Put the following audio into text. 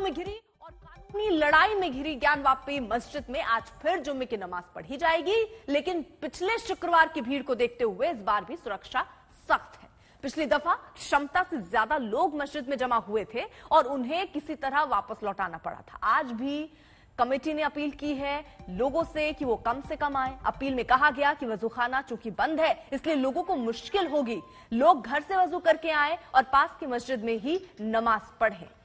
विवादों में घिरी और कानूनी लड़ाई में घिरी ज्ञानवापी मस्जिद में आज फिर जुम्मे की नमाज पढ़ी जाएगी लेकिन पिछले शुक्रवार की भीड़ को देखते हुए इस बार भी सुरक्षा सख्त है पिछली दफा क्षमता से ज्यादा लोग मस्जिद में जमा हुए थे और उन्हें किसी तरह वापस लौटाना पड़ा था आज भी कमेटी ने अपील की है लोगों से कि वो कम से कम आए अपील में कहा गया कि वजू खाना चूंकि बंद है इसलिए लोगों को मुश्किल होगी लोग घर से वजू करके आए और पास की मस्जिद में ही नमाज पढ़ें